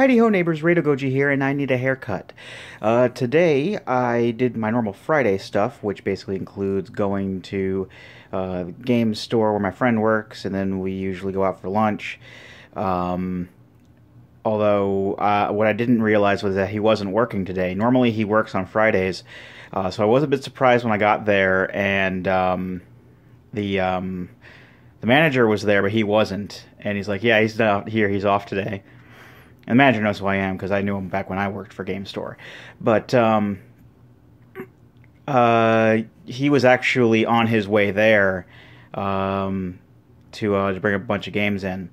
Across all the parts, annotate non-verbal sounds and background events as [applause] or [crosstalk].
Heidi ho, neighbors, Radio Goji here, and I need a haircut. Uh, today, I did my normal Friday stuff, which basically includes going to uh, the game store where my friend works, and then we usually go out for lunch. Um, although, uh, what I didn't realize was that he wasn't working today. Normally, he works on Fridays, uh, so I was a bit surprised when I got there, and um, the. Um, the manager was there, but he wasn't. And he's like, "Yeah, he's not here. He's off today." And the manager knows who I am because I knew him back when I worked for Game Store. But um, uh, he was actually on his way there um, to, uh, to bring a bunch of games in.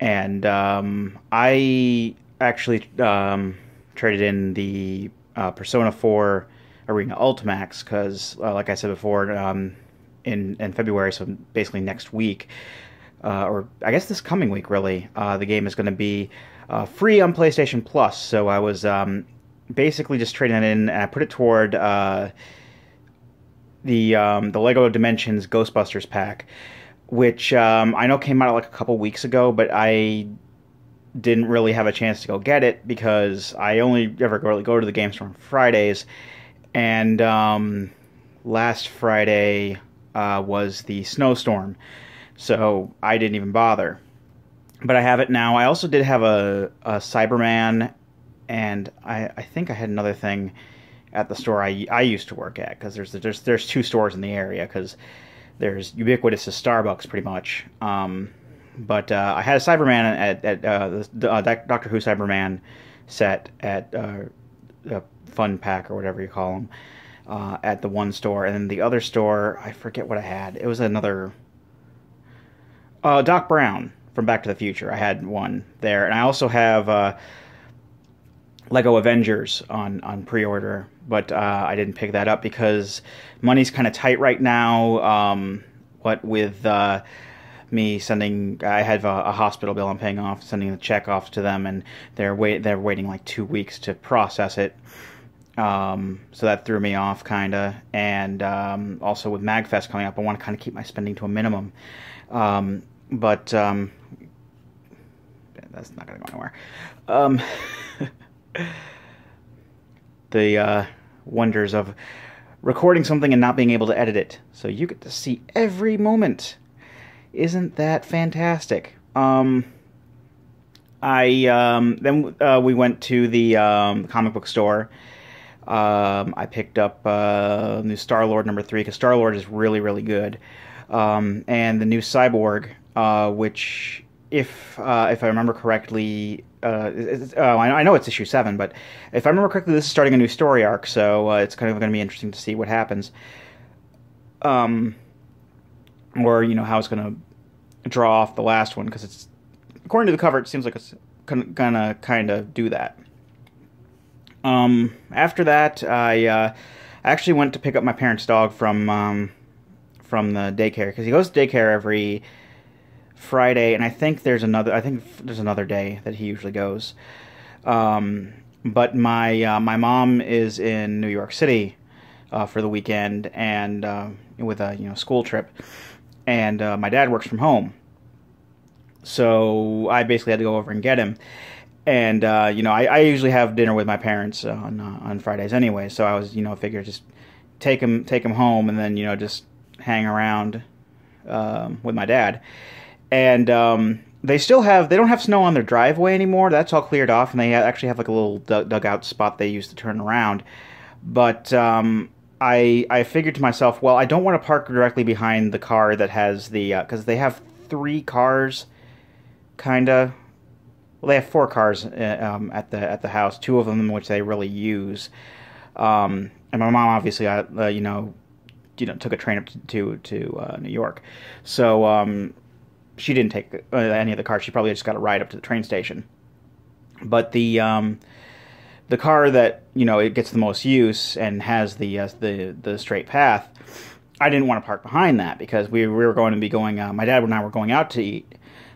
And um, I actually um, traded in the uh, Persona 4 Arena Ultimax because, uh, like I said before, um, in, in February, so basically next week, uh, or I guess this coming week, really, uh, the game is going to be uh, free on PlayStation Plus. So I was um, basically just trading it in, and I put it toward uh, the um, the Lego Dimensions Ghostbusters pack, which um, I know came out like a couple weeks ago, but I didn't really have a chance to go get it because I only ever really go to the games from Fridays, and um, last Friday uh, was the snowstorm, so I didn't even bother but I have it now. I also did have a, a Cyberman, and I, I think I had another thing at the store I, I used to work at because there's there's there's two stores in the area because there's ubiquitous as Starbucks pretty much. Um, but uh, I had a Cyberman at, at uh, the, the uh, Doctor Who Cyberman set at a uh, Fun Pack or whatever you call them uh, at the one store, and then the other store I forget what I had. It was another uh, Doc Brown from Back to the Future. I had one there, and I also have uh, Lego Avengers on on pre order, but uh, I didn't pick that up because money's kind of tight right now. Um, what with uh, me sending, I have a, a, hospital bill I'm paying off, sending the check off to them, and they're wait they're waiting like two weeks to process it. Um, so that threw me off kind of, and um, also with Magfest coming up, I want to kind of keep my spending to a minimum. Um, but um, that's not gonna go anywhere. Um, [laughs] the uh, wonders of recording something and not being able to edit it. So you get to see every moment. Isn't that fantastic? Um, I um, then uh, we went to the um, comic book store. Um, I picked up uh, new Star Lord number three because Star Lord is really really good, um, and the new Cyborg, uh, which if uh, if I remember correctly, uh, oh, I know it's issue seven, but if I remember correctly, this is starting a new story arc, so uh, it's kind of going to be interesting to see what happens, um, or you know how it's going to draw off the last one because it's according to the cover, it seems like it's gonna kind of do that. Um, after that, I uh, actually went to pick up my parents' dog from um, from the daycare because he goes to daycare every Friday, and I think there's another. I think there's another day that he usually goes. Um, but my uh, my mom is in New York City uh, for the weekend and uh, with a you know school trip, and uh, my dad works from home, so I basically had to go over and get him. And uh, you know, I, I, usually have dinner with my parents on uh, on Fridays anyway, so I was you know figured just take him take him home and then you know just hang around um, with my dad and um, they still have they don't have snow on their driveway anymore. That's all cleared off, and they actually have like a little dug- dugout spot they use to turn around. But um, I I figured to myself, well, I don't want to park directly behind the car that has the because uh, they have three cars, kinda. Well, they have four cars uh, um, at the at the house. Two of them which they really use. Um, and my mom obviously, uh, uh you know, you know, took a train up to to, uh, New York, so um, she didn't take uh, any of the cars. She probably just got a ride up to the train station. But the um, the car that you know it gets the most use and has the uh, the the straight path. I didn't want to park behind that because we, we were going to be going. Uh, my dad and I were going out to eat,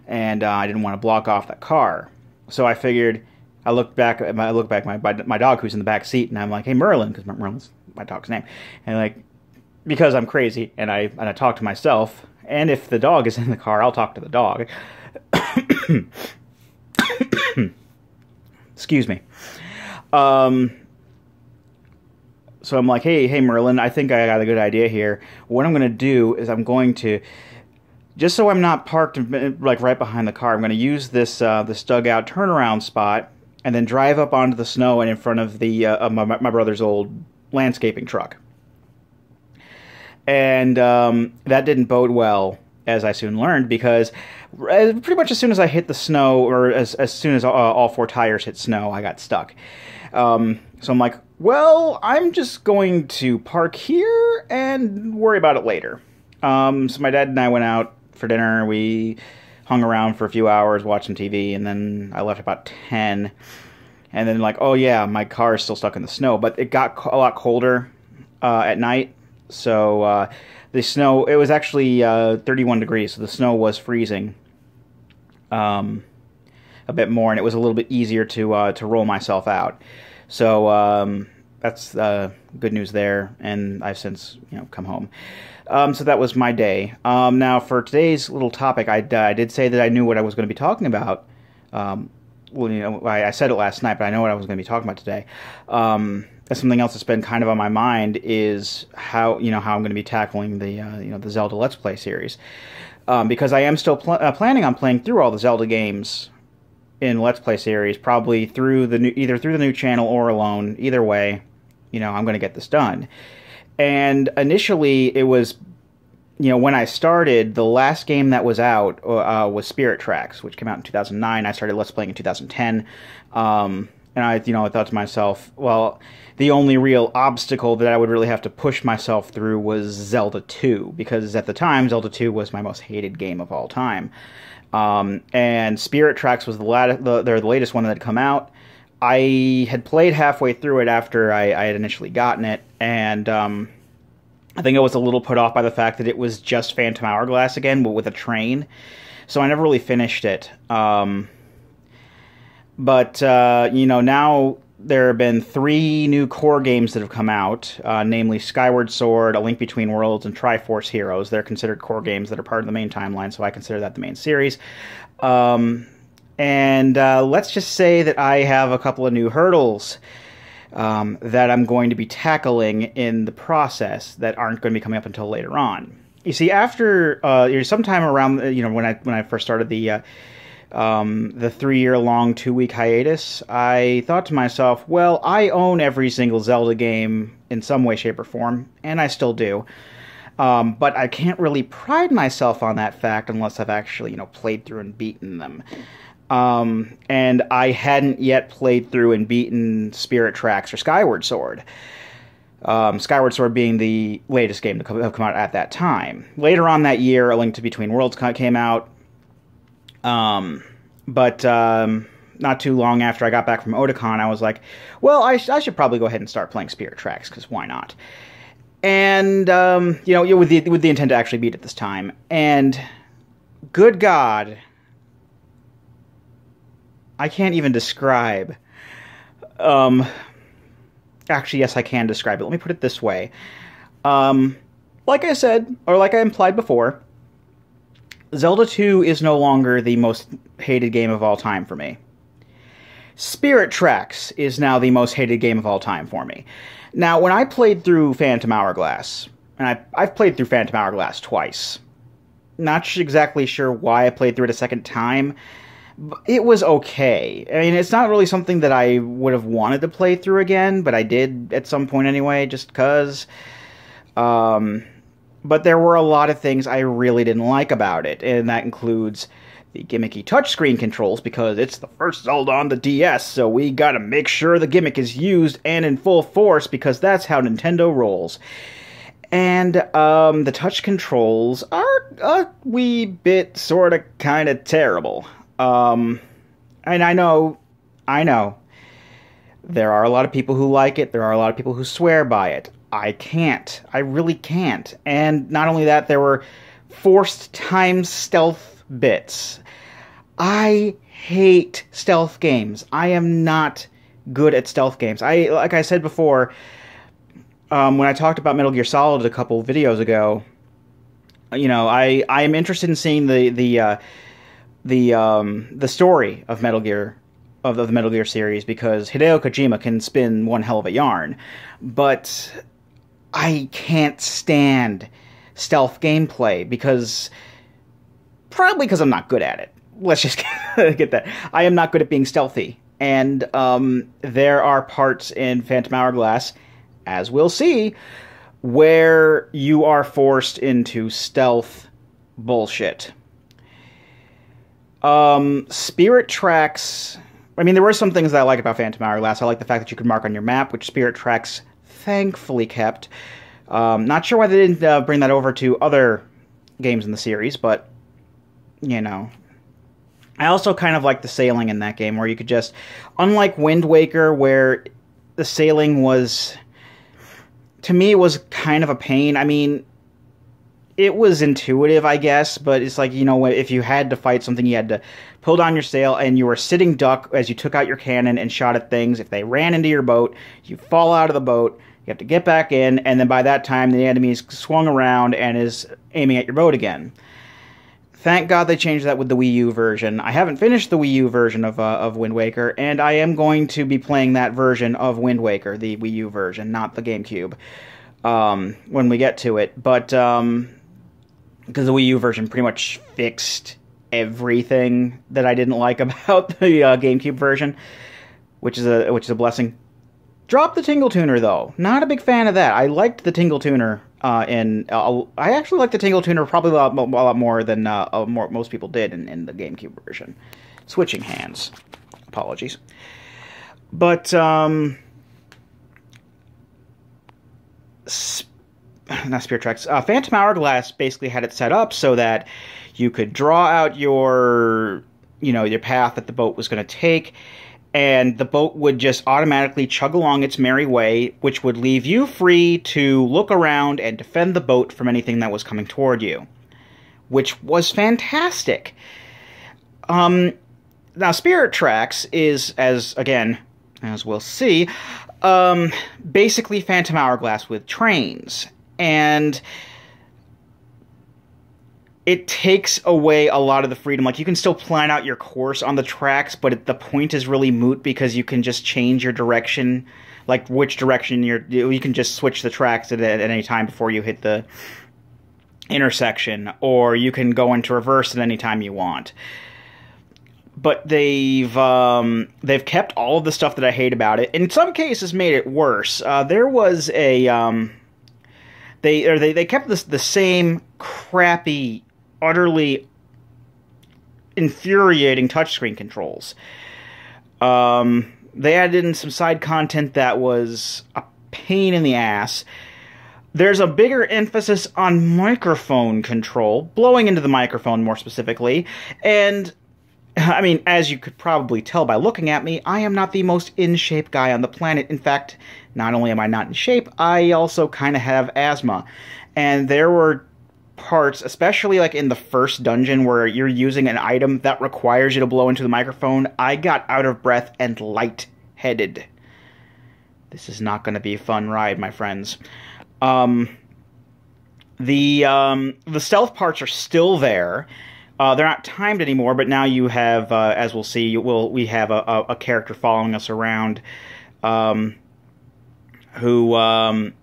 and uh, I didn't want to block off that car. So I figured. I looked back. at my, I looked back my, my my dog who's in the back seat, and I'm like, "Hey, Merlin," because Merlin's my dog's name, and like because I'm crazy and I and I talk to myself and if the dog is in the car, I'll talk to the dog. [coughs] Excuse me. Um, so I'm like, hey, hey, Merlin, I think I got a good idea here. What I'm going to do is I'm going to, just so I'm not parked like right behind the car, I'm going to use this uh, this dugout turnaround spot and then drive up onto the snow and in front of the uh, my, my brother's old landscaping truck and um, that didn't bode well, as I soon learned, because uh, pretty much as soon as I hit the snow, or as as soon as uh, all four tires hit snow, I got stuck. Um, so I'm like, well, I'm just going to park here and worry about it later. Um, so my dad and I went out for dinner. We hung around for a few hours, watching TV, and then I left about ten. And then like, oh yeah, my car is still stuck in the snow, but it got a lot colder uh, at night so uh, the snow, it was actually uh, 31 degrees, so the snow was freezing um, a bit more, and it was a little bit easier to uh, to roll myself out. So um, that's uh, good news there, and I've since you know come home. Um, so that was my day. Um, now for today's little topic, I, I did say that I knew what I was going to be talking about um, well, you know, I, I, said it last night, but I know what I was going to be talking about today. Um, something else that's been kind of on my mind is how you know how I'm going to be tackling the uh, you know the Zelda Let's Play series um, because I am still pl- uh, planning on playing through all the Zelda games in Let's Play series, probably through the new either through the new channel or alone. Either way, you know I'm going to get this done. And initially, it was you know, when I started, the last game that was out uh, uh was Spirit Tracks, which came out in 2009. I started Let's Playing in 2010. Um, and I, you know, I thought to myself, well, the only real obstacle that I would really have to push myself through was Zelda 2, because at the time, Zelda 2 was my most hated game of all time. Um, and Spirit Tracks was the, lat- the, the latest one that had come out. I had played halfway through it after I, I had initially gotten it, and. Um, I think I was a little put off by the fact that it was just Phantom Hourglass again, but with a train. So I never really finished it. Um, but, uh, you know, now there have been three new core games that have come out, uh, namely Skyward Sword, A Link Between Worlds, and Triforce Heroes. They're considered core mm-hmm. games that are part of the main timeline, so I consider that the main series. Um, and uh, let's just say that I have a couple of new hurdles um, that I'm going to be tackling in the process that aren't going to be coming up until later on. You see, after uh, sometime around, uh, you know, when I when I first started the uh, um, the three year long two week hiatus, I thought to myself, well, I own every single Zelda game in some way, shape, or form, and I still do. Um, but I can't really pride myself on that fact unless I've actually, you know, played through and beaten them. Um, and I hadn't yet played through and beaten Spirit Tracks or Skyward Sword. Um, Skyward Sword being the latest game to come, have come out at that time. Later on that year, A Link to Between Worlds came out. Um, but um, not too long after I got back from Otakon, I was like, well, I, sh- I should probably go ahead and start playing Spirit Tracks, because why not? And, um, you know, with the, with the intent to actually beat it this time. And, good God, I can't even describe. Um, actually, yes, I can describe it. Let me put it this way. Um, like I said, or like I implied before, Zelda 2 is no longer the most hated game of all time for me. Spirit Tracks is now the most hated game of all time for me. Now, when I played through Phantom Hourglass, and I, I've played through Phantom Hourglass twice, not exactly sure why I played through it a second time it was okay. I mean, it's not really something that I would have wanted to play through again, but I did at some point anyway, just cause. Um, but there were a lot of things I really didn't like about it, and that includes the gimmicky touchscreen controls because it's the first Zelda on the DS, so we gotta make sure the gimmick is used and in full force because that's how Nintendo rolls. And um, the touch controls are a wee bit, sorta, kinda terrible. Um, and I know, I know, there are a lot of people who like it. There are a lot of people who swear by it. I can't. I really can't. And not only that, there were forced time stealth bits. I hate stealth games. I am not good at stealth games. I like I said before, um, when I talked about Metal Gear Solid a couple videos ago. You know, I I am interested in seeing the the uh, the um, the story of Metal Gear of the Metal Gear series because Hideo Kojima can spin one hell of a yarn, but I can't stand stealth gameplay because probably because I'm not good at it. Let's just [laughs] get that. I am not good at being stealthy, and um, there are parts in Phantom Hourglass, as we'll see, where you are forced into stealth bullshit um, Spirit Tracks. I mean, there were some things that I like about Phantom Hourglass. I like the fact that you could mark on your map, which Spirit Tracks thankfully kept. Um, not sure why they didn't uh, bring that over to other games in the series, but you know. I also kind of like the sailing in that game, where you could just, unlike Wind Waker, where the sailing was, to me, was kind of a pain. I mean, it was intuitive, I guess, but it's like, you know, if you had to fight something, you had to pull down your sail and you were sitting duck as you took out your cannon and shot at things. If they ran into your boat, you fall out of the boat, you have to get back in, and then by that time, the enemy is swung around and is aiming at your boat again. Thank God they changed that with the Wii U version. I haven't finished the Wii U version of, uh, of Wind Waker, and I am going to be playing that version of Wind Waker, the Wii U version, not the GameCube, um, when we get to it. But. Um, because the Wii U version pretty much fixed everything that I didn't like [laughs] about the uh, GameCube version, which is a which is a blessing. Drop the Tingle Tuner though. Not a big fan of that. I liked the Tingle Tuner, uh, and uh, I actually liked the Tingle Tuner probably a lot, a lot more than uh, uh more, most people did in, in, the GameCube version. Switching hands, apologies, but um, [clears throat] not Spirit Tracks, uh, Phantom Hourglass basically had it set up so that you could draw out your, you know, your path that the boat was going to take, and the boat would just automatically chug along its merry way, which would leave you free to look around and defend the boat from anything that was coming toward you, which was fantastic. Um, now, Spirit Tracks is, as again, as we'll see, um, basically Phantom Hourglass with trains and it takes away a lot of the freedom. Like you can still plan out your course on the tracks, but it, the point is really moot because you can just change your direction, like which direction you're. You can just switch the tracks at, at any time before you hit the intersection, or you can go into reverse at any time you want. But they've um, they've kept all of the stuff that I hate about it, in some cases made it worse. Uh, there was a um, they or they, they kept this the same crappy, utterly infuriating touchscreen controls. Um, they added in some side content that was a pain in the ass. There's a bigger emphasis on microphone control, blowing into the microphone more specifically, and I mean, as you could probably tell by looking at me, I am not the most in shape guy on the planet. In fact, not only am I not in shape, I also kind of have asthma. And there were parts, especially like in the first dungeon where you're using an item that requires you to blow into the microphone, I got out of breath and light headed. This is not going to be a fun ride, my friends. Um, the um, the stealth parts are still there. Uh, they're not timed anymore, but now you have, uh, as we'll see, you will we have a, a, a character following us around. Um, who um,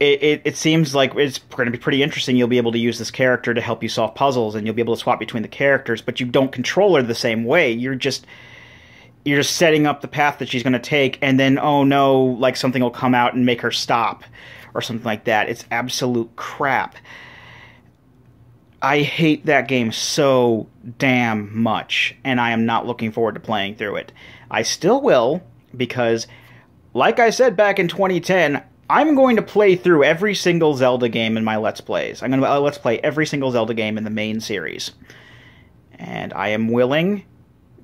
it, it, it, seems like it's going to be pretty interesting. You'll be able to use this character to help you solve puzzles, and you'll be able to swap between the characters, but you don't control her the same way. You're just you're just setting up the path that she's going to take, and then oh no, like something will come out and make her stop, or something like that. It's absolute crap. I hate that game so damn much, and I am not looking forward to playing through it. I still will because like I said back in 2010, I'm going to play through every single Zelda game in my Let's Plays. I'm going to uh, Let's Play every single Zelda game in the main series. And I am willing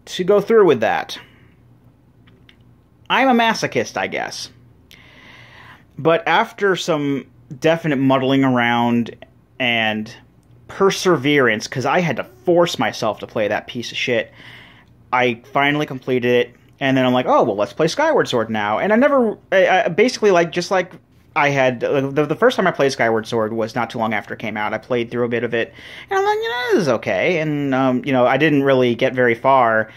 to go through with that. I'm a masochist, I guess. But after some definite muddling around and perseverance, because I had to force myself to play that piece of shit, I finally completed it and then I'm like, oh well, let's play Skyward Sword now. And I never, I, I basically like just like I had uh, the, the first time I played Skyward Sword was not too long after it came out. I played through a bit of it, and I'm like, you know, this is okay. And um, you know, I didn't really get very far.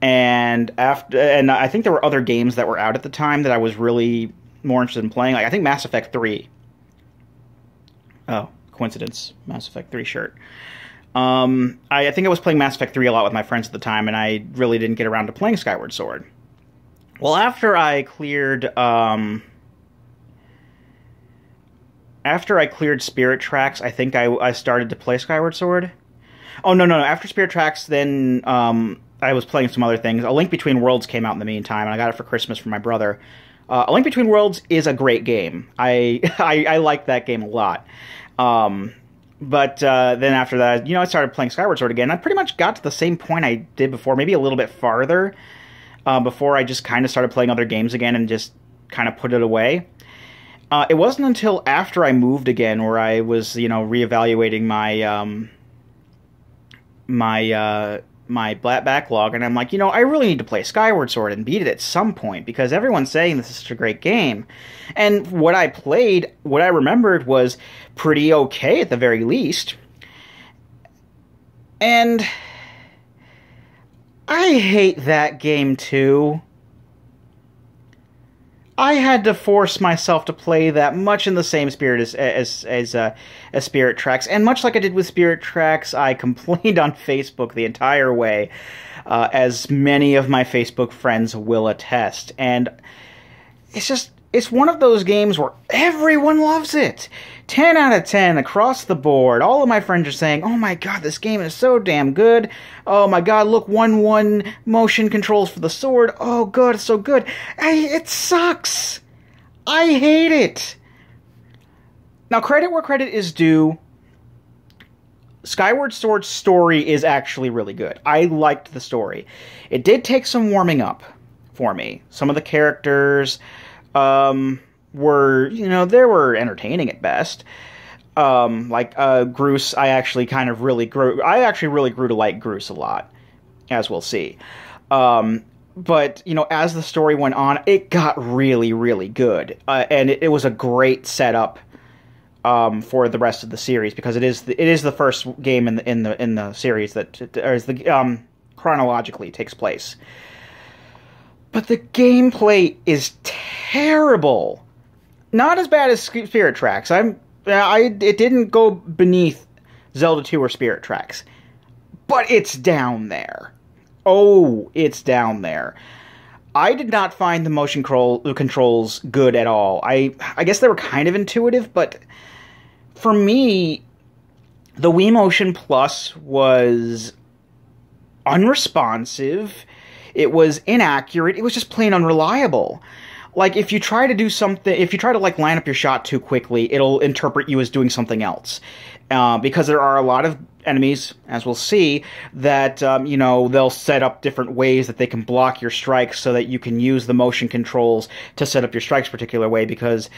And after, and I think there were other games that were out at the time that I was really more interested in playing. Like I think Mass Effect Three. Oh, coincidence! Mass Effect Three shirt. Um, I, I, think I was playing Mass Effect 3 a lot with my friends at the time, and I really didn't get around to playing Skyward Sword. Well, after I cleared. Um, after I cleared Spirit Tracks, I think I, I started to play Skyward Sword. Oh, no, no, no. After Spirit Tracks, then um, I was playing some other things. A Link Between Worlds came out in the meantime, and I got it for Christmas from my brother. Uh, a Link Between Worlds is a great game. I, [laughs] I, I like that game a lot. Um, but uh, then after that, you know, I started playing Skyward Sword again. I pretty much got to the same point I did before, maybe a little bit farther, uh, before I just kind of started playing other games again and just kind of put it away. Uh, it wasn't until after I moved again where I was, you know, reevaluating my um, my uh, my black backlog and I'm like, you know, I really need to play Skyward Sword and beat it at some point because everyone's saying this is such a great game. And what I played, what I remembered was pretty okay at the very least. And I hate that game too. I had to force myself to play that much in the same spirit as as as, uh, as Spirit Tracks, and much like I did with Spirit Tracks, I complained [laughs] on Facebook the entire way, uh, as many of my Facebook friends will attest, and it's just it's one of those games where everyone loves it. 10 out of 10 across the board. All of my friends are saying, oh my god, this game is so damn good. Oh my god, look, 1 1 motion controls for the sword. Oh god, it's so good. I, it sucks. I hate it. Now, credit where credit is due. Skyward Sword's story is actually really good. I liked the story. It did take some warming up for me. Some of the characters, um, were you know they were entertaining at best. Um, like uh, Groose, I actually kind of really grew. I actually really grew to like Groose a lot, as we'll see. Um, but you know, as the story went on, it got really, really good, uh, and it, it, was a great setup um, for the rest of the series because it is the, it is the first game in the in the in the series that or is the um, chronologically takes place. But the gameplay is. terrible terrible. Not as bad as Spirit Tracks. I'm I it didn't go beneath Zelda 2 or Spirit Tracks. But it's down there. Oh, it's down there. I did not find the motion control, controls good at all. I I guess they were kind of intuitive, but for me the Wii Motion Plus was unresponsive. It was inaccurate. It was just plain unreliable like if you try to do something if you try to like line up your shot too quickly it'll interpret you as doing something else uh, because there are a lot of enemies as we'll see that um, you know they'll set up different ways that they can block your strikes so that you can use the motion controls to set up your strikes particular way because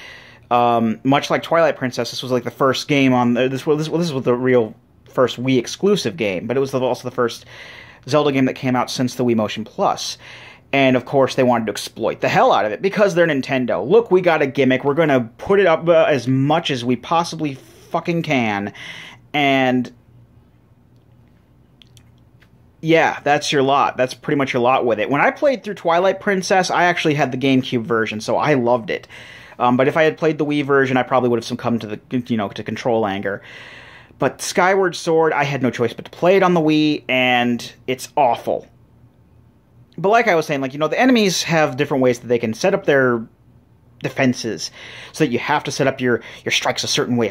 um, much like twilight princess this was like the first game on the, uh, this, well, this, well, this was the real first wii exclusive game but it was also the first zelda game that came out since the wii motion plus and of course, they wanted to exploit the hell out of it because they're Nintendo. Look, we got a gimmick. We're going to put it up uh, as much as we possibly fucking can. And yeah, that's your lot. That's pretty much your lot with it. When I played through Twilight Princess, I actually had the GameCube version, so I loved it. Um, but if I had played the Wii version, I probably would have succumbed to the you know to control anger. But Skyward Sword, I had no choice but to play it on the Wii, and it's awful. But like I was saying, like you know, the enemies have different ways that they can set up their defenses so that you have to set up your your strikes a certain way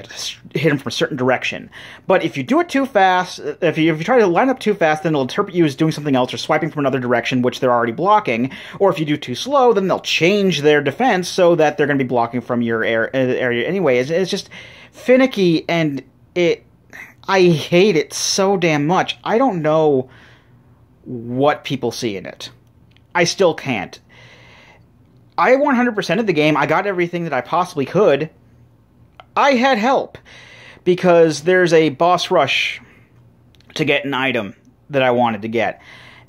hit them from a certain direction but if you do it too fast uh, if you, if you try to line up too fast then they'll interpret you as doing something else or swiping from another direction which they're already blocking or if you do too slow then they'll change their defense so that they're going to be blocking from your air, uh, area anyway it's, it's just finicky and it i hate it so damn much i don't know what people see in it I still can't. I 100% of the game. I got everything that I possibly could. I had help because there's a boss rush to get an item that I wanted to get.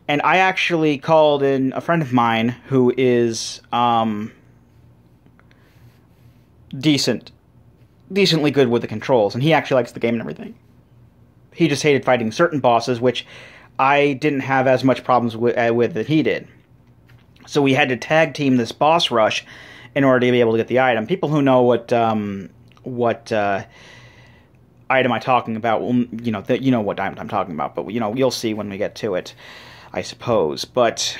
And I actually called in a friend of mine who is um, decent, decently good with the controls, and he actually likes the game and everything. He just hated fighting certain bosses, which I didn't have as much problems with, uh, with that he did. So we had to tag team this boss rush in order to be able to get the item. People who know what um, what uh, item I'm talking about, well, you know, you know what item I'm talking about, but you know, you'll see when we get to it, I suppose. But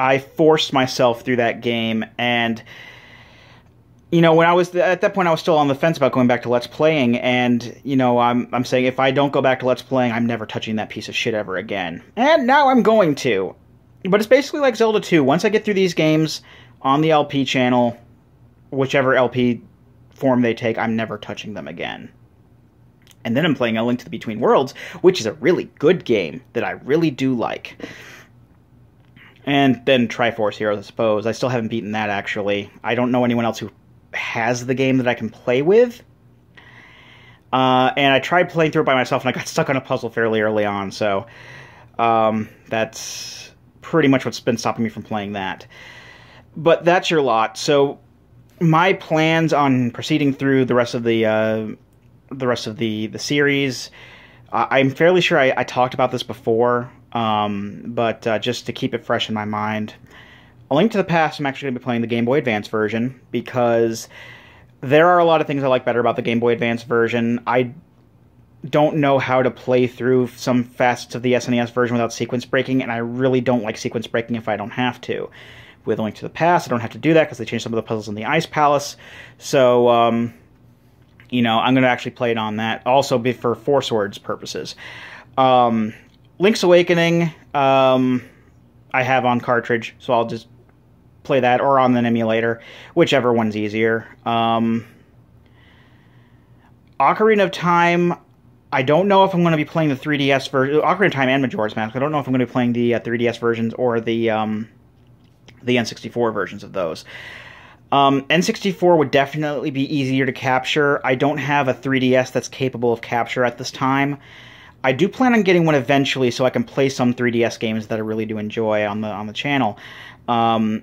I forced myself through that game, and you know, when I was at that point, I was still on the fence about going back to Let's Playing, and you know, I'm I'm saying if I don't go back to Let's Playing, I'm never touching that piece of shit ever again. And now I'm going to, but it's basically like Zelda 2. Once I get through these games on the LP channel, whichever LP form they take, I'm never touching them again. And then I'm playing A Link to the Between Worlds, which is a really good game that I really do like. And then Triforce Heroes, I suppose. I still haven't beaten that, actually. I don't know anyone else who has the game that I can play with. Uh, and I tried playing through it by myself, and I got [laughs] stuck on a puzzle fairly early on, so um, that's pretty much what's been stopping me from playing that. But that's your lot. So my plans on proceeding through the rest of the uh, the rest of the the series. I'm fairly sure I, I, talked about this before, um, but uh, just to keep it fresh in my mind, A Link to the Past. I'm actually going to be playing the Game Boy Advance version because there are a lot of things I like better about the Game Boy Advance version. I don't know how to play through some facets of the SNES version without sequence breaking, and I really don't like sequence breaking if I don't have to. With Link to the Past, I don't have to do that because they changed some of the puzzles in the Ice Palace. So, um, you know, I'm going to actually play it on that. Also, be for Four Swords purposes. Um, Link's Awakening, um, I have on cartridge, so I'll just play that or on an emulator, whichever one's easier. Um, Ocarina of Time, I don't know if I'm going to be playing the 3DS version, Ocarina of Time and Majora's Mask. I don't know if I'm going to be playing the uh, 3DS versions or the um, the N64 versions of those. Um, N64 would definitely be easier to capture. I don't have a 3DS that's capable of capture at this time. I do plan on getting one eventually, so I can play some 3DS games that I really do enjoy on the on the channel. Um,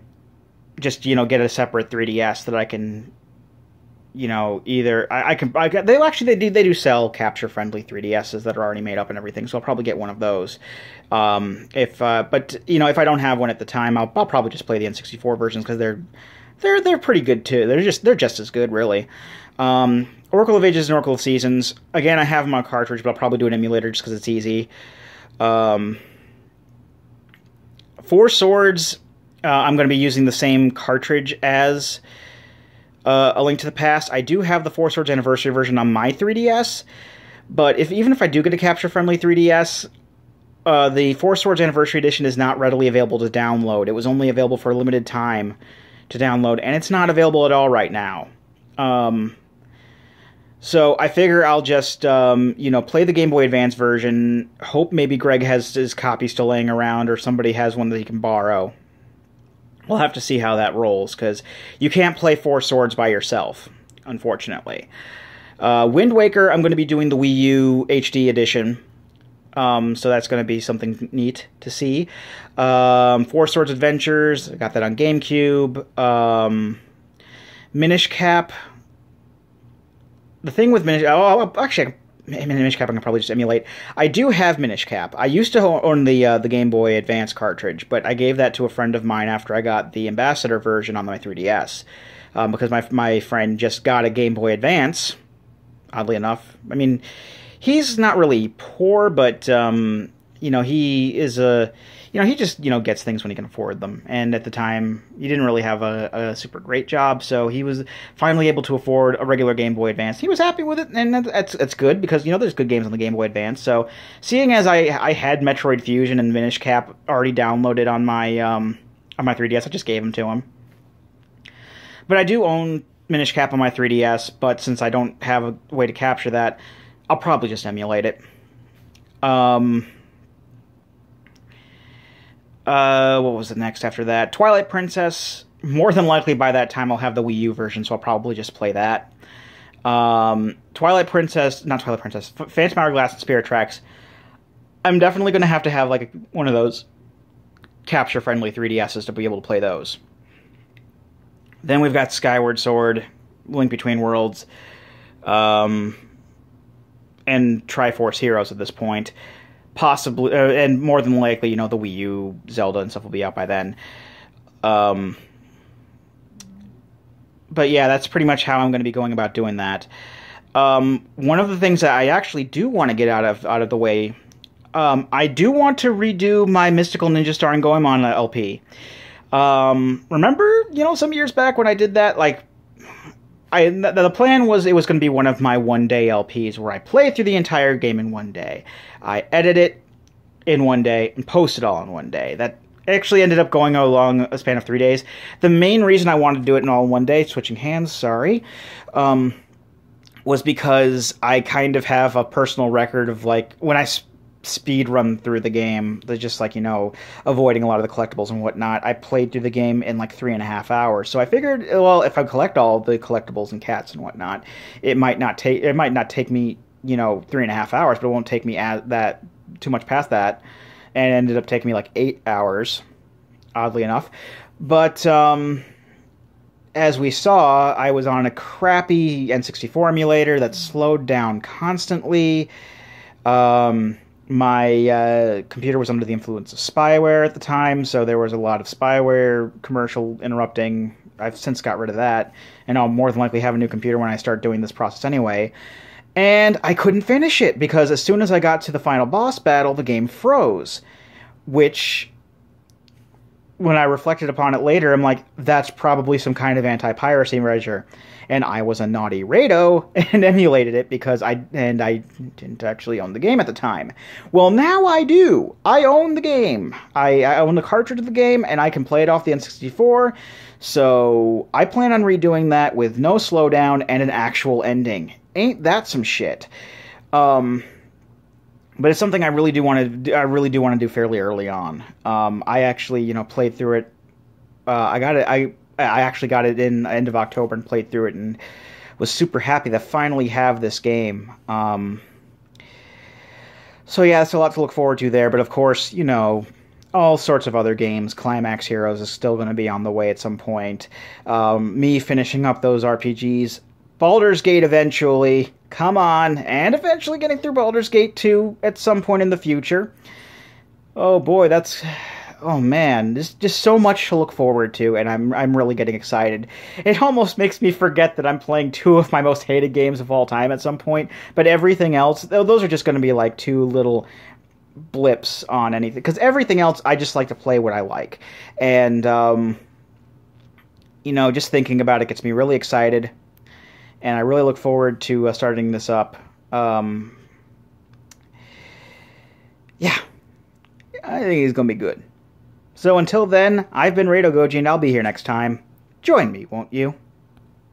just you know, get a separate 3DS that I can you know, either I, I can I they actually they do they do sell capture friendly 3DSs that are already made up and everything, so I'll probably get one of those. Um, if uh, but you know if I don't have one at the time, I'll, I'll probably just play the N64 versions because they're they're they're pretty good too. They're just they're just as good really. Um, Oracle of Ages and Oracle of Seasons. Again, I have them on cartridge, but I'll probably do an emulator just because it's easy. Um, Four Swords. Uh, I'm going to be using the same cartridge as uh, A Link to the Past. I do have the Four Swords Anniversary version on my 3DS, but if even if I do get a capture friendly 3DS, uh, the Four Swords Anniversary Edition is not readily available to download. It was only available for a limited time to download, and it's not available at all right now. Um, so I figure I'll just um, you know play the Game Boy Advance version. Hope maybe Greg has his copy still laying around, or somebody has one that he can borrow we'll have to see how that rolls because you can't play Four Swords by yourself, unfortunately. Uh, Wind Waker, I'm going to be doing the Wii U HD edition. Um, so that's going to be something neat to see. Um, Four Swords Adventures, I got that on GameCube. Um, Minish Cap. The thing with Minish, oh, oh actually, Minish Cap I can probably just emulate. I do have Minish Cap. I used to own the uh, the Game Boy Advance cartridge, but I gave that to a friend of mine after I got the Ambassador version on my 3DS um, because my my friend just got a Game Boy Advance. Oddly enough, I mean, he's not really poor, but um, you know, he is a you know, he just, you know, gets things when he can afford them. And at the time, he didn't really have a, a super great job, so he was finally able to afford a regular Game Boy Advance. He was happy with it, and that's, that's good because, you know, there's good games on the Game Boy Advance. So seeing as I, I had Metroid Fusion and Minish Cap already downloaded on my, um, on my 3DS, I just gave them to him. But I do own Minish Cap on my 3DS, but since I don't have a way to capture that, I'll probably just emulate it. Um, uh, what was the next after that? Twilight Princess. More than likely by that time I'll have the Wii U version, so I'll probably just play that. Um, Twilight Princess, not Twilight Princess, F- Phantom Hourglass and Spirit Tracks. I'm definitely going to have to have like one of those capture friendly 3DSs to be able to play those. Then we've got Skyward Sword, Link Between Worlds, um, and Triforce Heroes at this point possibly, uh, and more than likely, you know, the Wii U, Zelda, and stuff will be out by then. Um, but yeah, that's pretty much how I'm going to be going about doing that. Um, one of the things that I actually do want to get out of out of the way, um, I do want to redo my Mystical Ninja Star and Goemon uh, LP. Um, remember, you know, some years back when I did that, like I the, the plan was it was going to be one of my one day LPs where I play through the entire game in one day. I edit it in one day and post it all in one day. That actually ended up going along a span of three days. The main reason I wanted to do it in all in one day, switching hands, sorry, um, was because I kind of have a personal record of like when I speed run through the game, just like, you know, avoiding a lot of the collectibles and whatnot. I played through the game in like three and a half hours. So I figured, well, if I collect all the collectibles and cats and whatnot, it might not take, it might not take me, you know, three and a half hours, but it won't take me at that too much past that. And it ended up taking me like eight hours, oddly enough. But, um, as we saw, I was on a crappy N64 emulator that slowed down constantly. Um, my uh, computer was under the influence of spyware at the time, so there was a lot of spyware commercial interrupting. I've since got rid of that, and I'll more than likely have a new computer when I start doing this process anyway. And I couldn't finish it because as soon as I got to the final boss battle, the game froze, which when I reflected upon it later, I'm like, that's probably some kind of anti piracy measure and I was a naughty rado [laughs] and emulated it because I and I didn't actually own the game at the time. Well, now I do. I own the game. I, I own the cartridge of the game, and I can play it off the N64. So I plan on redoing that with no slowdown and an actual ending. Ain't that some shit? Um, but it's something I really do want to. Do, I really do want to do fairly early on. Um, I actually, you know, played through it. Uh, I got it. I I actually got it in end of October and played through it and was super happy to finally have this game. Um, so yeah, it's a lot to look forward to there. But of course, you know, all sorts of other games. Climax Heroes is still going to be on the way at some point. Um, me finishing up those RPGs. Baldur's Gate eventually. Come on, and eventually getting through Baldur's Gate 2 at some point in the future. Oh boy, that's oh man, there's just so much to look forward to, and I'm I'm really getting excited. It almost makes me forget that I'm playing two of my most hated games of all time at some point. But everything else, those are just going to be like two little blips on anything because everything else I just like to play what I like, and um, you know, just thinking about it gets me really excited, and I really look forward to uh, starting this up. Um, yeah, I think it's gonna be good. So until then, I've been Rado Goji and I'll be here next time. Join me, won't you?